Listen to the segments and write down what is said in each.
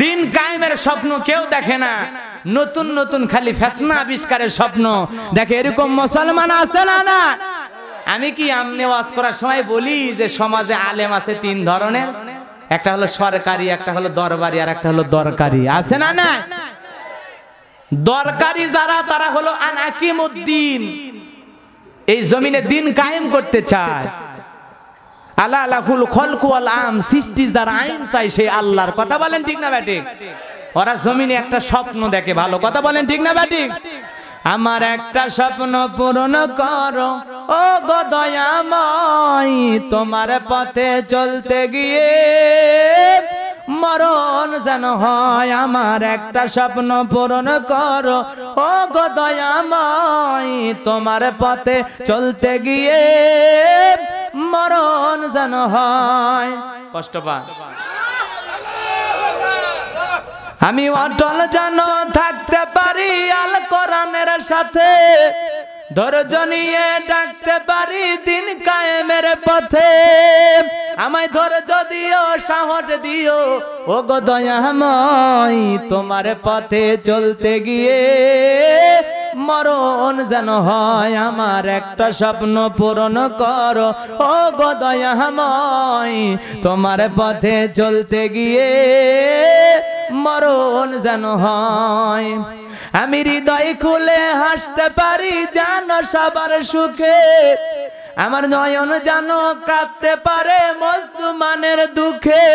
দিন কায়েমের স্বপ্ন কেউ দেখে না নতুন নতুন খালি ফেতনা আবিষ্কারের স্বপ্ন দেখে এরকম মুসলমান আছে না না আমি কি আমনে ওয়াজ করার সময় বলি যে সমাজে আলেম আছে তিন ধরনের একটা হলো সরকারি একটা হলো দরবারি আর একটা হলো দরকারি আছে না না দরকারি যারা তারা হলো আনাকিমুদ্দিন এই জমিনে দিন কায়েম করতে চায় আলা লাহুল খলকু আল আম সৃষ্টি যার আইন চাই সেই আল্লাহর কথা বলেন ঠিক না ব্যাটি ওরা জমিনে একটা স্বপ্ন দেখে ভালো কথা বলেন ঠিক না ব্যাটি আমার একটা স্বপ্ন পূরণ করো ও গো তোমার পথে চলতে গিয়ে মরণ যেন হয় আমার একটা স্বপ্ন পূরণ করো ও গো তোমার পথে চলতে গিয়ে মরণ যেন হয় কষ্ট পান আমি অটল যেন থাকতে পারি আল কোরআনের সাথে ধৈর্য নিয়ে ডাকতে পারি দিন কায়েমের পথে আমায় ধৈর্য দিও সাহস দিও ও গো দয়াময় তোমার পথে চলতে গিয়ে মরণ যেন হয় আমার একটা স্বপ্ন পূরণ কর ও গদয়াময় তোমার পথে চলতে গিয়ে মরণ যেন হয় আমি হৃদয় খুলে হাসতে পারি যেন সবার সুখে আমার নয়ন যেন কাঁদতে পারে মস্তুমানের দুঃখে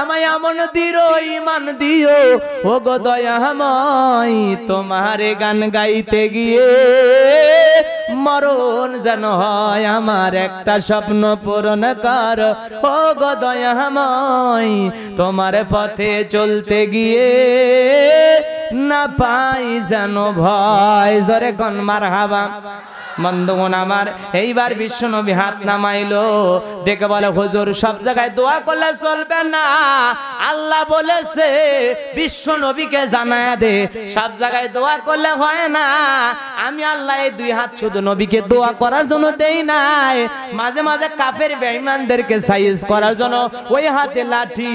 আমায় এমন দিরো ইমান দিও ও গো দয়াময় তোমারে গান গাইতে গিয়ে মরণ যেন হয় আমার একটা স্বপ্ন পূরণ কর ও গো দয়াময় তোমার পথে চলতে গিয়ে না পাই যেন ভয় জরে কন মার হাবা মন্দমন আমার এইবার বিশ্বনবী হাত নামাইলো ডেকে বলে হুজুর সব জায়গায় দোয়া করলে চলবে না আল্লাহ বলেছে বিশ্বনবীকে জানায় দে সব জায়গায় দোয়া করলে হয় না আমি আল্লাহ এই দুই হাত শুধু নবীকে দোয়া করার জন্য দেই নাই মাঝে মাঝে কাফের বেঈমানদেরকে সাইজ করার জন্য ওই হাতে লাঠি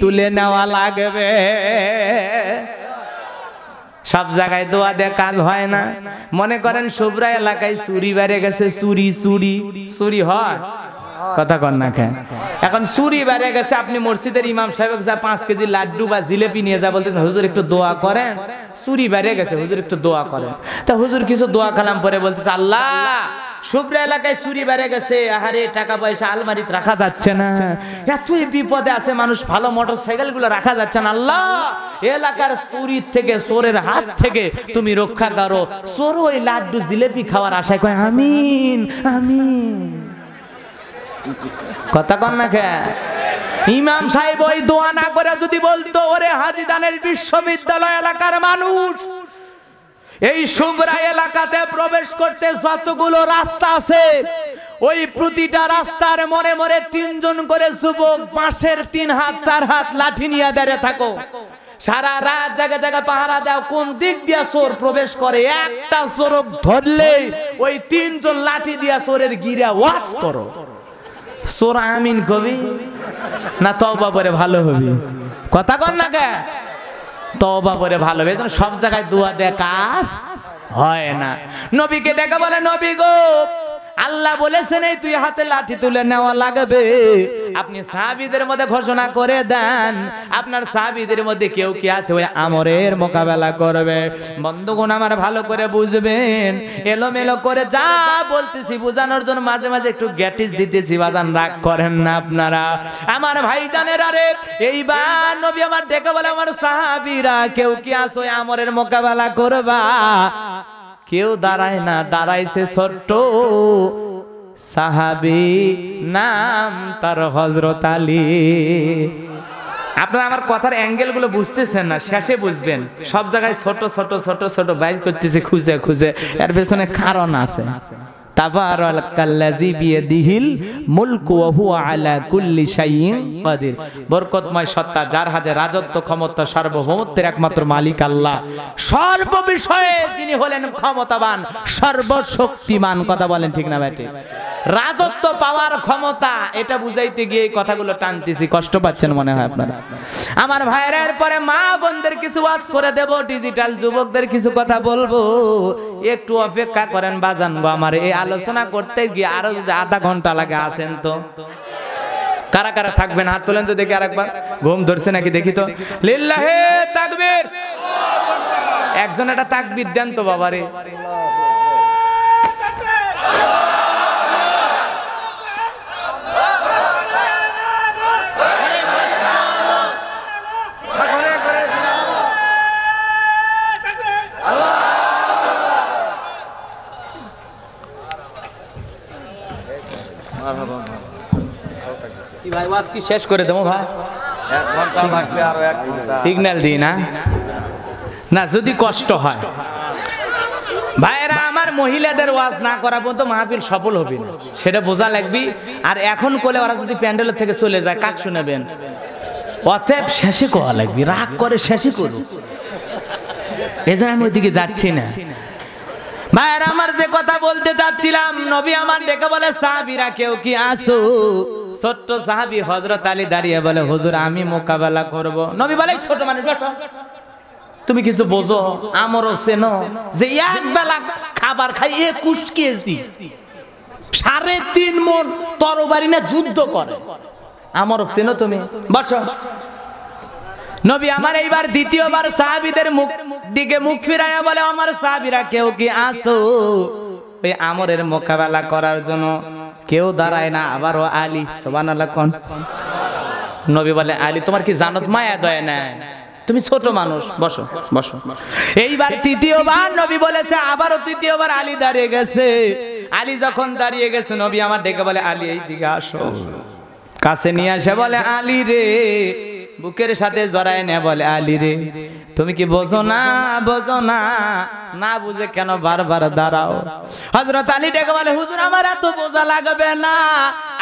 তুলে নেওয়া লাগবে সব জায়গায় দোয়া দেয় কাজ হয় না মনে করেন সুবরা এলাকায় চুরি বেড়ে গেছে চুরি চুরি চুরি হয় কথা কন না খেন এখন চুরি বেড়ে গেছে আপনি মসজিদের ইমাম সাহেব যা পাঁচ কেজি লাড্ডু বা জিলেপি নিয়ে যা বলতেন হুজুর একটু দোয়া করেন চুরি বেড়ে গেছে হুজুর একটু দোয়া করেন তা হুজুর কিছু দোয়া কালাম পরে বলতেছে আল্লাহ শুভ্র এলাকায় চুরি বেড়ে গেছে আহারে টাকা পয়সা আলমারিতে রাখা যাচ্ছে না এতই বিপদে আছে মানুষ ভালো মোটর সাইকেলগুলো রাখা যাচ্ছে না আল্লাহ এলাকার চুরির থেকে চোরের হাত থেকে তুমি রক্ষা করো চোর ওই লাড্ডু জিলেপি খাওয়ার আশায় কয় আমিন আমিন কথা কন না খে ইমাম সাহেব ওই দোয়া না করে যদি বলতো ওরে হাজিদানের বিশ্ববিদ্যালয় এলাকার মানুষ এই সুমরা এলাকাতে প্রবেশ করতে যতগুলো রাস্তা আছে ওই প্রতিটা রাস্তার মনে মরে তিনজন করে যুবক বাঁশের তিন হাত চার হাত লাঠি নিয়ে দাঁড়িয়ে থাকো সারা রাত জায়গা জায়গা পাহারা দাও কোন দিক দিয়া চোর প্রবেশ করে একটা চোর ধরলে ওই তিনজন লাঠি দিয়া চোরের গিরা ওয়াশ করো চোর আমিন কবি না তবা পরে ভালো হবি কথা কন না কে তবা করে ভালো এজন সব জায়গায় দোয়া দেয় কাজ হয় না নবীকে দেখা বলে নবী গো আল্লাহ বলেছেন এই তুই হাতে লাঠি তুলে নেওয়া লাগবে আপনি সাহাবিদের মধ্যে ঘোষণা করে দেন আপনার সাহাবিদের মধ্যে কেউ কি আছে ওই আমরের মোকাবেলা করবে বন্ধুগণ আমার ভালো করে বুঝবেন এলোমেলো করে যা বলতেছি বোঝানোর জন্য মাঝে মাঝে একটু গ্যাটিস দিতেছি বাজান রাগ করেন না আপনারা আমার ভাই জানের আরে এইবার নবী আমার ডেকে বলে আমার সাহাবিরা কেউ কি ওই আমরের মোকাবেলা করবা কেউ দাঁড়ায় না দাঁড়াইছে ছোট্ট সাহাবি নাম তার হজরত আলী আপনারা আমার কথার অ্যাঙ্গেলগুলো বুঝতেছেন না শেষে বুঝবেন সব জায়গায় ছোট ছোট ছোট ছোট বাইর করতেছে খুঁজে খুঁজে এর পেছনে কারণ আছে রাজত্ব ক্ষমতা সার্বভৌমত্বের একমাত্র মালিক আল্লাহ সর্ব বিষয়ে যিনি হলেন ক্ষমতাবান সর্বশক্তিমান কথা বলেন ঠিক না ব্যাটে রাজত্ব পাওয়ার ক্ষমতা এটা বুঝাইতে গিয়ে কথাগুলো টানতেছি কষ্ট পাচ্ছেন মনে হয় আপনারা আমার ভাইয়ের পরে মা বোনদের কিছু ওয়াজ করে দেব ডিজিটাল যুবকদের কিছু কথা বলবো একটু অপেক্ষা করেন বাজান গো আমার এই আলোচনা করতে গিয়ে আরো যদি আধা ঘন্টা লাগে আসেন তো কারা কারা থাকবেন হাত তোলেন তো দেখি আরেকবার ঘুম ধরছে নাকি দেখি তো লিল্লাহে তাকবীর একজন একটা তাকবীর দেন তো বাবারে কি শেষ করে দেবো ভাই সিগন্যাল দিই না না যদি কষ্ট হয় ভাইরা আমার মহিলাদের ওয়াজ না করা পর্যন্ত মাহফিল সফল হবে সেটা বোঝা লাগবি আর এখন কোলে ওরা যদি প্যান্ডেলের থেকে চলে যায় কাক শুনেবেন অতএব শেষে কোয়া লাগবি রাগ করে শেষে এই এজন্য আমি ওইদিকে যাচ্ছি না ভাইয়ের আমার যে কথা বলতে চাচ্ছিলাম নবী আমার দেখে বলে সাহাবিরা কেউ কি আসো ছোট্ট সাহাবি হজরত আলী দাঁড়িয়ে বলে হুজুর আমি মোকাবেলা করব নবী বলে ছোট মানুষ তুমি কিছু বোঝো আমারও চেন যে এক বেলা খাবার খাই একুশ কেজি সাড়ে তিন মন তরবারি না যুদ্ধ করে আমারও চেন তুমি বসো নবী আমার এইবার দ্বিতীয়বার সাহাবিদের মুখ দিকে মুখ ফিরাইয়া বলে আমার সাহাবিরা কেউ কি আসো ওই আমরের মোকাবেলা করার জন্য কেউ দাঁড়ায় না আবারও আলী সোবান কোন নবী বলে আলী তোমার কি জানত মায়া দয় না তুমি ছোট মানুষ বসো বসো এইবার তৃতীয়বার নবী বলেছে আবারও তৃতীয়বার আলী দাঁড়িয়ে গেছে আলী যখন দাঁড়িয়ে গেছে নবী আমার ডেকে বলে আলী এই দিকে আসো কাছে নিয়ে আসে বলে আলী রে বুকের সাথে জড়ায় নে বলে আলী রে তুমি কি বোঝো না বোঝো না না বুঝে কেন বারবার দাঁড়াও হজরত আলী ডেকে বলে হুজুর আমার এত বোঝা লাগবে না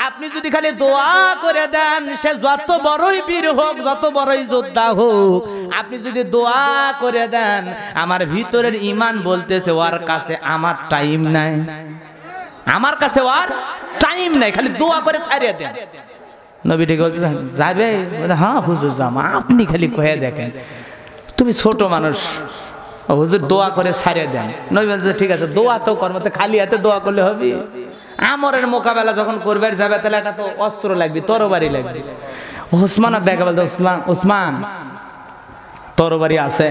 আপনি যদি খালি দোয়া করে দেন সে যত বড়ই বীর হোক যত বড়ই যোদ্ধা হোক আপনি যদি দোয়া করে দেন আমার ভিতরের ইমান বলতেছে ওর কাছে আমার টাইম নাই আমার কাছে ওর টাইম নাই খালি দোয়া করে ছাড়িয়ে দেন ঠিক বলতে যাবে হ্যাঁ হুজুর যাম আপনি খালি কয়ে দেখেন তুমি ছোট মানুষ হুজুর দোয়া করে সারে দেন নবী বলছে ঠিক আছে দোয়া তো কর্মতে খালি হাতে দোয়া করলে হবে আমরের মোকাবেলা যখন করবে যাবে তাহলে এটা তো অস্ত্র লাগবে তরবারি লাগবে ওসমান দেখা বলতে ওসমান ওসমান তরবারি আছে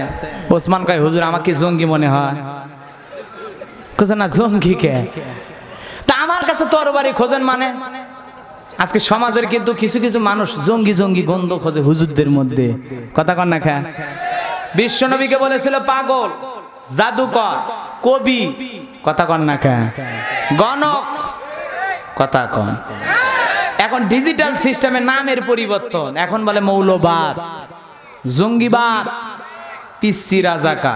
ওসমান কয় হুজুর আমাকে জঙ্গি মনে হয় না জঙ্গি কে তা আমার কাছে তরবারি খোঁজেন মানে আজকে সমাজের কিন্তু কিছু কিছু মানুষ জঙ্গি জঙ্গি গন্ধ খোঁজে হুজুরদের মধ্যে কথা কন না খা বিশ্ব নবীকে বলেছিল পাগল জাদুকর কবি কথা কন না খা গণক কথা কন এখন ডিজিটাল সিস্টেমে নামের পরিবর্তন এখন বলে মৌলবাদ জঙ্গিবাদ পিসি রাজাকা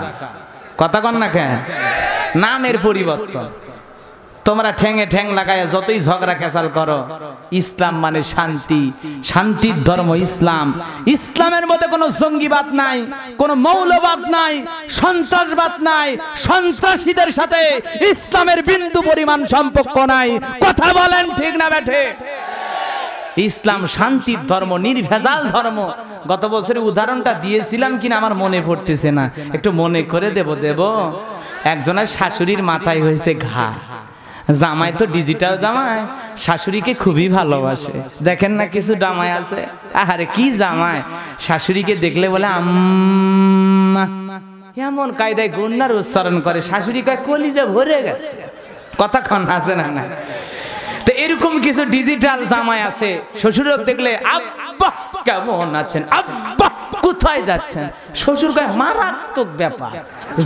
কথা কন না খা নামের পরিবর্তন তোমরা ঠেঙে ঠেং লাগায় যতই ঝগড়া কেসাল করো ইসলাম মানে শান্তি শান্তির ধর্ম ইসলাম ইসলামের মধ্যে কোনো জঙ্গিবাদ নাই কোনো মৌলবাদ নাই সন্ত্রাসবাদ নাই সন্ত্রাসীদের সাথে ইসলামের বিন্দু পরিমাণ সম্পর্ক নাই কথা বলেন ঠিক না ব্যাঠে ইসলাম শান্তির ধর্ম নির্ভেজাল ধর্ম গত বছরে উদাহরণটা দিয়েছিলাম কিনা আমার মনে পড়তেছে না একটু মনে করে দেব দেব একজনের শাশুড়ির মাথায় হয়েছে ঘা জামাই তো ডিজিটাল জামাই শাশুড়িকে খুবই ভালোবাসে দেখেন না কিছু জামাই আছে আরে কি জামাই শাশুড়িকে দেখলে বলে আম্মা এমন কায়দায় গুন্নার উচ্চারণ করে শাশুড়ি কয় কলিজা ভরে গেছে কথা কন আছে না না তো এরকম কিছু ডিজিটাল জামাই আছে শ্বশুরক দেখলে আব্বা কেমন আছেন আব্বা কোথায় যাচ্ছেন শ্বশুর কয় মারাত্মক ব্যাপার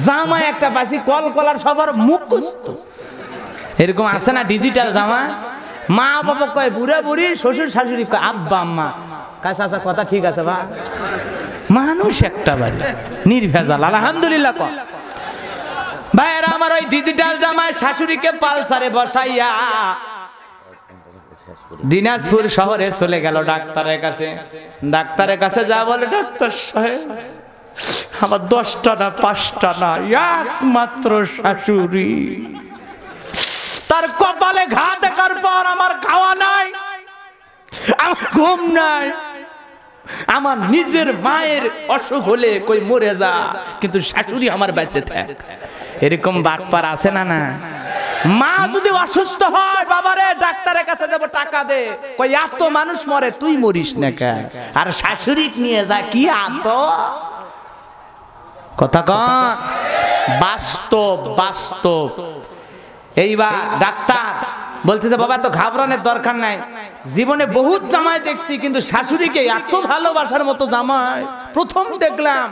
জামাই একটা বাসি কল কলার সবার মুখস্থ এরকম আছে না ডিজিটাল জামা মা বাবা কয় বুড়া বুড়ি শ্বশুর শাশুড়ি কয় আব্বা আম্মা কাছে আসা কথা ঠিক আছে বা মানুষ একটা বাড়ি নির্ভেজাল আলহামদুলিল্লাহ ক ভাইয়েরা আমার ওই ডিজিটাল জামায় শাশুড়িকে পালসারে বসাইয়া দিনাজপুর শহরে চলে গেল ডাক্তারের কাছে ডাক্তারের কাছে যা বলে ডাক্তার সাহেব আমার দশটা না পাঁচটা না একমাত্র শাশুড়ি বলে ঘা দেখার পর আমার খাওয়া নাই আমার ঘুম নাই আমার নিজের মায়ের অসুখ হলে কই মরে যা কিন্তু শাশুড়ি আমার বেঁচে থাক এরকম বাটপার আছে না না মা যদি অসুস্থ হয় বাবারে ডাক্তারের কাছে দেবো টাকা দে কই এত মানুষ মরে তুই মরিস না কে আর শাশুড়ি নিয়ে যা কি আত কথা কন বাস্তব বাস্তব এইবার ডাক্তার বলতেছে বাবা তো ঘাবড়ানোর দরকার নাই জীবনে বহুত জামাই দেখছি কিন্তু শাশুড়িকে এত ভালোবাসার মতো জামাই প্রথম দেখলাম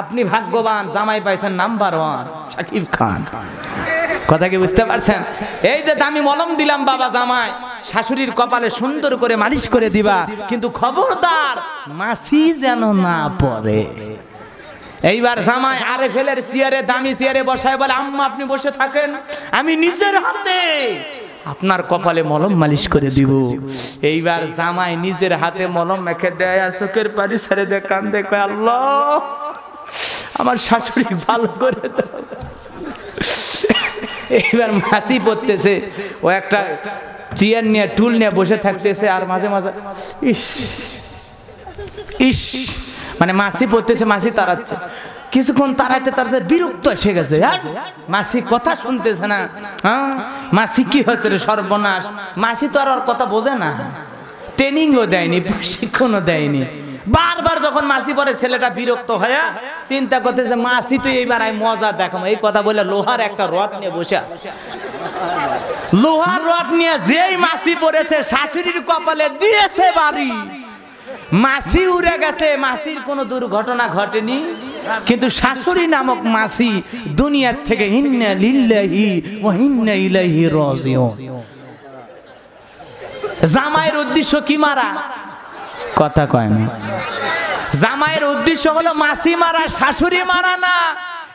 আপনি ভাগ্যবান জামাই পাইছেন নাম্বার ওয়ান শাকিব খান কথা কি বুঝতে পারছেন এই যে দামি মলম দিলাম বাবা জামাই শাশুড়ির কপালে সুন্দর করে মালিশ করে দিবা কিন্তু খবরদার মাসি যেন না পড়ে এইবার জামাই আরে ফেলের চেয়ারে দামি চেয়ারে বসায় বলে আম্মা আপনি বসে থাকেন আমি নিজের হাতে আপনার কপালে মলম মালিশ করে দিব এইবার জামাই নিজের হাতে মলম মেখে দেয় চোখের পানি সারে দেয় কান কয় আল্লাহ আমার শাশুড়ি ভালো করে এইবার মাসি পড়তেছে ও একটা চেয়ার নিয়ে টুল নিয়ে বসে থাকতেছে আর মাঝে মাঝে ইস ইস মানে মাসি পড়তেছে মাসি তাড়াচ্ছে কিছুক্ষণ তারাইতে তারাতে বিরক্ত এসে গেছে হ্যাঁ? মাসি কথা শুনতেছে না হ্যাঁ মাসি কি হয়েছে রে সর্বনাশ মাসি তো আর ওর কথা বোঝে না ট্রেনিংও দেয়নি প্রশিক্ষণও দেয়নি বারবার যখন মাসি পরে ছেলেটা বিরক্ত হয়ে চিন্তা করতেছে মাসি তো এইবার আমি মজা দেখো এই কথা বলে লোহার একটা রড নিয়ে বসে আসছে লোহার রড নিয়ে যেই মাসি পড়েছে শাশুড়ির কপালে দিয়েছে বাড়ি মাসি উড়ে গেছে মাসির কোনো দুর্ঘটনা ঘটেনি কিন্তু শাশুড়ি নামক মাসি দুনিয়ার থেকে জামায়ের উদ্দেশ্য কি মারা কথা কয় না জামাইয়ের উদ্দেশ্য হলো মাসি মারা শাশুড়ি মারা না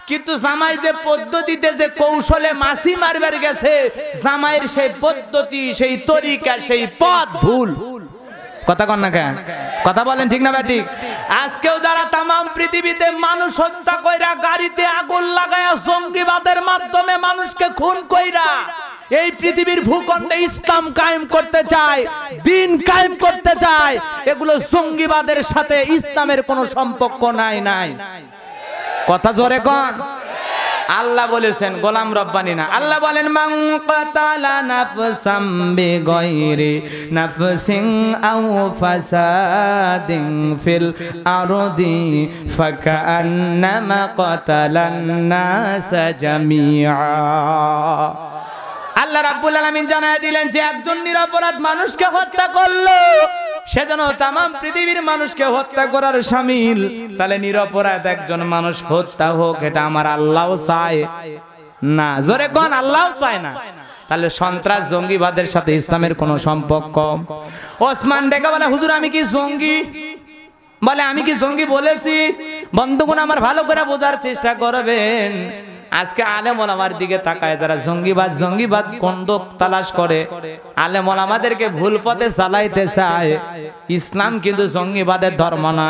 কিন্তু জামাই যে পদ্ধতিতে যে কৌশলে মাসি মারবার গেছে জামাইয়ের সেই পদ্ধতি সেই তরিকা সেই পথ ভুল কথা কন না কেন কথা বলেন ঠিক না ব্যাটিক আজকেও যারা তাম পৃথিবীতে মানুষ হত্যা কইরা গাড়িতে আগুন লাগায় জঙ্গিবাদের মাধ্যমে মানুষকে খুন কইরা এই পৃথিবীর ভূখণ্ডে ইসলাম কায়েম করতে চায় দিন কায়েম করতে চায় এগুলো জঙ্গিবাদের সাথে ইসলামের কোনো সম্পর্ক নাই নাই কথা জোরে কন আল্লাহ বলেছেন গোলাম রব্বানি না আল্লাহ বলেন মাং কাতালা নাফসাম বিগাইরি নাফসিন আও ফাসাদিন ফিল আরদি ফাকান্নামা কাতালান নাস জামিআ আল্লাহ রাব্বুল আলামিন জানায় দিলেন যে একজন নিরপরাধ মানুষকে হত্যা করলো সে যেন তাম পৃথিবীর মানুষকে হত্যা করার সামিল তাহলে নিরপরাধ একজন মানুষ হত্যা হোক এটা আমার আল্লাহ চায় না জোরে কন আল্লাহ চায় না তাহলে সন্ত্রাস জঙ্গিবাদের সাথে ইসলামের কোনো সম্পর্ক ওসমান ডেকা বলে হুজুর আমি কি জঙ্গি বলে আমি কি জঙ্গি বলেছি বন্ধুগুণ আমার ভালো করে বোঝার চেষ্টা করবেন আজকে আলেমন আমার দিকে তাকায় যারা জঙ্গিবাদ জঙ্গিবাদ কন্দ তালাশ করে আলেমন আমাদেরকে ভুল পথে চালাইতে চায় ইসলাম কিন্তু জঙ্গিবাদের ধর্ম না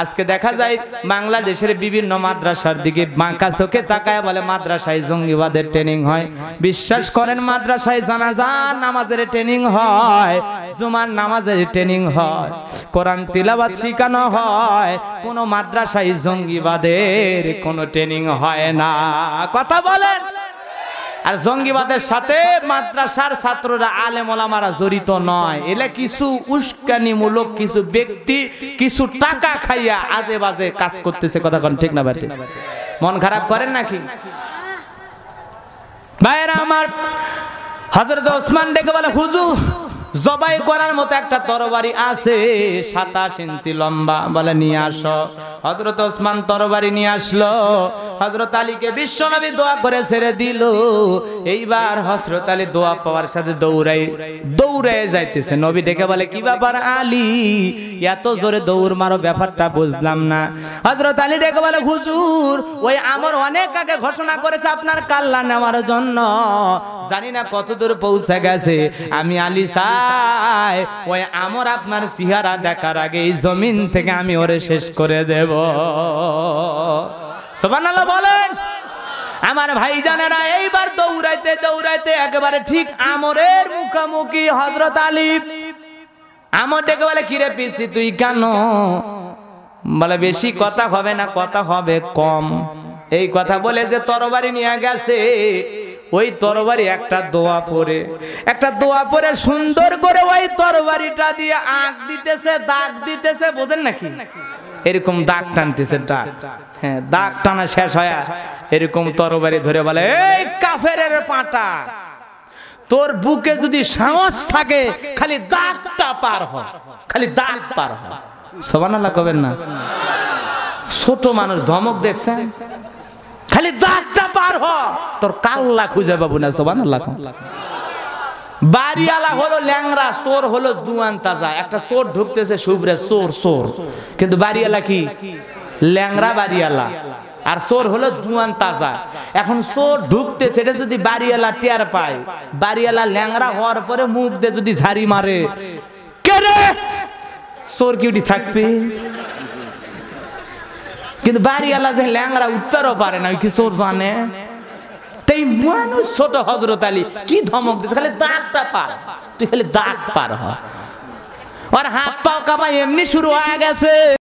আজকে দেখা যায় বাংলাদেশের বিভিন্ন মাদ্রাসার দিকে বাঁকা চোখে তাকায় বলে মাদ্রাসায় জঙ্গিবাদের ট্রেনিং হয় বিশ্বাস করেন মাদ্রাসায় জানাজার নামাজের ট্রেনিং হয় জুমার নামাজের ট্রেনিং হয় কোরআন তিলাবাদ শিখানো হয় কোনো মাদ্রাসায় জঙ্গিবাদের কোনো ট্রেনিং হয় না কথা বলেন আর জঙ্গিবাদের সাথে মাদ্রাসার ছাত্ররা আলে মোলামারা জড়িত নয় এলে কিছু উস্কানিমূলক কিছু ব্যক্তি কিছু টাকা খাইয়া আজে বাজে কাজ করতেছে কথা কন ঠিক না বাটি মন খারাপ করেন নাকি ভাইরা আমার হজরত ওসমান ডেকে বলে হুজুর জবাই করার মতো একটা তরবারি আছে সাতাশ ইঞ্চি লম্বা বলে নিয়ে আসো হজরত ওসমান তরবারি নিয়ে আসলো হজরত আলীকে বিশ্বনবী দোয়া করে ছেড়ে দিল এইবার হজরত আলী দোয়া পাওয়ার সাথে দৌড়াই দৌড়ায় যাইতেছে নবী ডেকে বলে কি ব্যাপার আলী এত জোরে দৌড় মারো ব্যাপারটা বুঝলাম না হজরত আলী ডেকে বলে হুজুর ওই আমার অনেক আগে ঘোষণা করেছে আপনার কাল্লা নেওয়ার জন্য জানি না কতদূর পৌঁছে গেছে আমি আলী চাই ওই আমার আপনার চেহারা দেখার আগে এই জমিন থেকে আমি ওরে শেষ করে দেব বলেন আমার ভাই জানেরা এইবার দৌড়াইতে দৌড়াইতে একেবারে ঠিক আমরের মুখামুখি হজরত আলী আমর ডেকে বলে কিরে পিসি তুই কেন বলে বেশি কথা হবে না কথা হবে কম এই কথা বলে যে তরবারি নিয়ে গেছে ওই তরবারি একটা দোয়া পরে একটা দোয়া পরে সুন্দর করে ওই তরবারিটা দিয়ে আঁক দিতেছে দাগ দিতেছে বোঝেন নাকি এরকম দাগ টানতেছে দাগ হ্যাঁ দাগ টানা শেষ হয় এরকম তরবারি ধরে বলে এই কাফের পাটা তোর বুকে যদি সাহস থাকে খালি দাগটা পার হ খালি দাগ পার হ সবানাল্লাহ কবেন না ছোট মানুষ ধমক দেখছে খালি দাগ পার হ তোর কাল্লা খুঁজে পাবো না সোবান বাড়িয়ালা হলো ল্যাংরা চোর হলো দুয়ান তাজা একটা চোর ঢুকতেছে শুভরে চোর চোর কিন্তু বাড়িয়ালা কি ল্যাংরা বাড়িয়ালা আর চোর হলো দুয়ান তাজা এখন চোর ঢুকতে সেটা যদি বাড়িয়ালা টের পায় বাড়িয়ালা ল্যাংরা হওয়ার পরে মুখ দিয়ে যদি ঝাড়ি মারে কেরে চোর কিউটি থাকবে কিন্তু বাড়ি আল্লাহ যে ল্যাংরা উত্তরও পারে না ওই কি চোর জানে তাই মানুষ ছোট হজরত আলী কি ধমক দিচ্ছে খালি দাগটা পার তুই খালি দাগ পার হ আর হাত পা কাপা এমনি শুরু হয়ে গেছে